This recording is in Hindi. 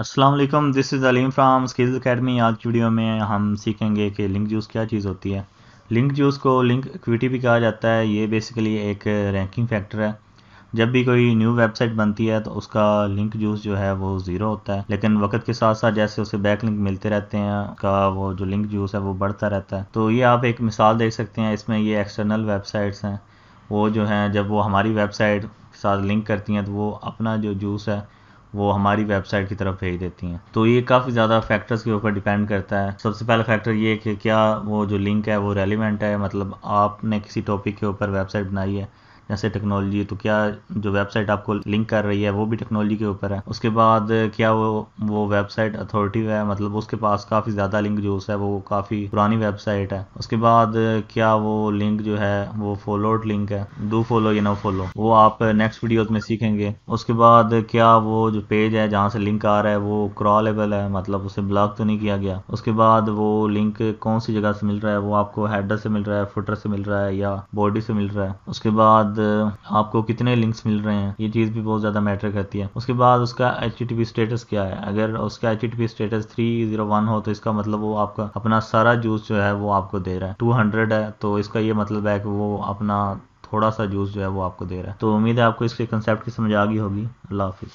Aslam this is Aleem from Skills Academy आज वीडियो में हम सीखेंगे कि लिंक जूस क्या चीज़ होती है लिंक जूस को लिंक इक्विटी भी कहा जाता है ये बेसिकली एक रैंकिंग फैक्टर है जब भी कोई न्यू वेबसाइट बनती है तो उसका लिंक जूस जो है वो ज़ीरो होता है लेकिन वक्त के साथ साथ जैसे उसे बैक लिंक मिलते रहते हैं का वो जो लिंक जूस है वो बढ़ता रहता है तो ये आप एक मिसाल देख सकते हैं इसमें ये एक्सटर्नल वेबसाइट्स हैं वो जो हैं जब वो हमारी वेबसाइट के साथ लिंक करती हैं तो वो अपना जो जूस है वो हमारी वेबसाइट की तरफ भेज देती हैं तो ये काफ़ी ज़्यादा फैक्टर्स के ऊपर डिपेंड करता है सबसे पहला फैक्टर ये है कि क्या वो जो लिंक है वो रेलिवेंट है मतलब आपने किसी टॉपिक के ऊपर वेबसाइट बनाई है जैसे टेक्नोलॉजी तो क्या जो वेबसाइट आपको लिंक कर रही है वो भी टेक्नोलॉजी के ऊपर है उसके बाद क्या वो वो वेबसाइट अथॉरिटी है मतलब उसके पास काफ़ी ज़्यादा लिंक जो है वो काफ़ी पुरानी वेबसाइट है उसके बाद क्या वो लिंक जो है वो फॉलोड लिंक है डू फॉलो या नो फॉलो वो आप नेक्स्ट वीडियोज में सीखेंगे उसके बाद क्या वो जो पेज है जहाँ से लिंक आ रहा है वो क्रॉलेबल है मतलब उसे ब्लॉक तो नहीं किया गया उसके बाद वो लिंक कौन सी जगह से मिल रहा है वो आपको हेडर से मिल रहा है फुटर से मिल रहा है या बॉडी से मिल रहा है उसके बाद बाद आपको कितने लिंक्स मिल रहे हैं ये चीज़ भी बहुत ज़्यादा मैटर करती है उसके बाद उसका एच स्टेटस क्या है अगर उसका H status three zero one हो तो इसका मतलब वो आपका अपना सारा जूस जो है वो आपको दे रहा है टू हंड्रेड है तो इसका ये मतलब है कि वो अपना थोड़ा सा जूस जो है वो आपको दे रहा है तो उम्मीद है आपको इसके कंसेप्ट की समझ आ गई होगी अल्लाह हाफिज़